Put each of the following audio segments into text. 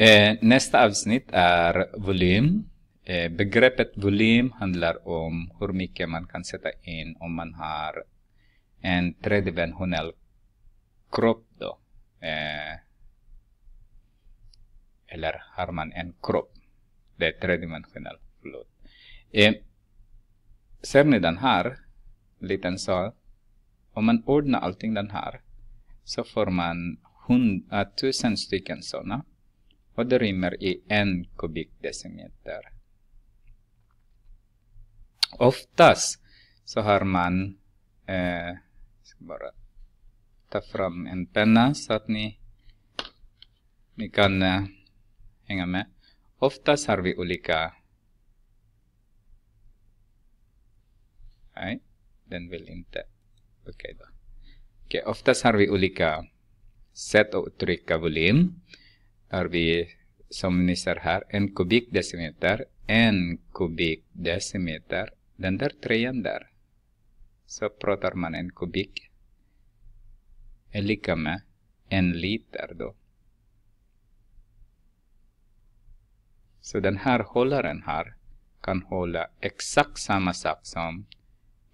Eh, nästa avsnitt är volym. Eh, begreppet volym handlar om hur mycket man kan sätta in om man har en tredimensionell kropp då. Eh, eller har man en kropp? Det är tredimensionell, förlåt. ser ni den här? Liten så. Om man ordnar allting den här så får man hund, tusen stycken sådana. och det rymmer i n kubikdecimeter. Oftast så har man, eh, ska bara ta fram en penna så att ni, ni kan eh, hänga med. Oftast har vi olika Nej, den vill inte. Okej okay då. okay, oftast har vi olika sätt att uttrycka volym. Har som ni ser här, en kubikdecimeter, en kubikdecimeter. Den där trean där, så pratar man en kubik är lika med en liter då. Så den här hållaren här kan hålla exakt samma sak som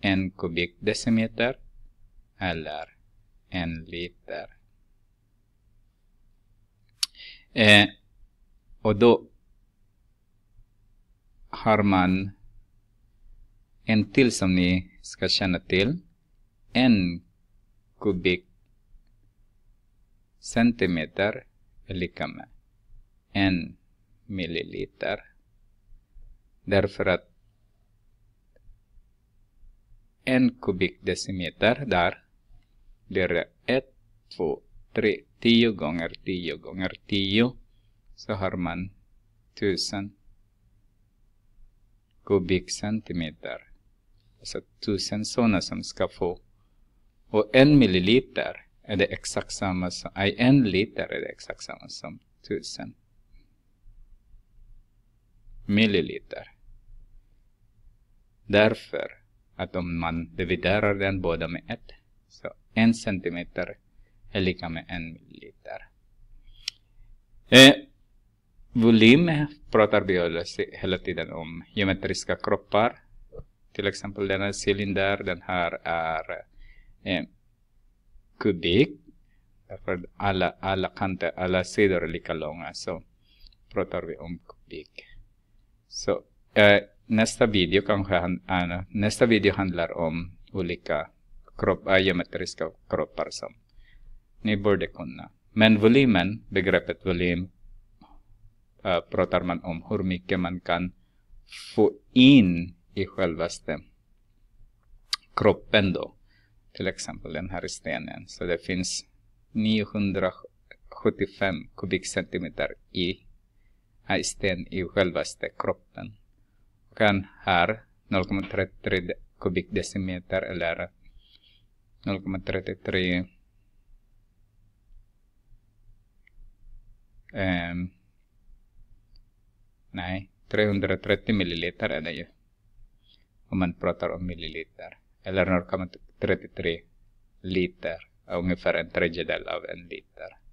en kubikdecimeter eller en liter. Eh, och då har man en till som ni ska känna till. En kubik centimeter är lika med en milliliter. Därför att en kubikdecimeter där blir det 1, 2, 3, 10 gånger 10 gånger 10 så har man 1000 kubikcentimeter. Alltså 1000 sådana som ska få. Och en milliliter är det exakt samma som, nej en liter är det exakt samma som 1000 milliliter. Därför att om man dividerar den båda med ett, så en centimeter är lika med en milliliter. Eh, Volym pratar vi hela tiden om geometriska kroppar. Till exempel denna cylinder, den här är eh, kubik. Därför alla, alla kanter, alla sidor är lika långa. Så pratar vi om kubik. Så eh, nästa video kanske han, äh, nästa video handlar om olika kropp, äh, geometriska kroppar som ni borde kunna. Men volymen, begreppet volym Äh, pratar man om hur mycket man kan få in i självaste kroppen då. Till exempel den här stenen. Så det finns 975 kubikcentimeter i äh, sten i självaste kroppen. Och han har 0,33 kubikdecimeter eller 0,33 Nej, 330 milliliter är det ju. Om man pratar om milliliter. Eller 0,33 liter. Ungefär en tredjedel av en liter.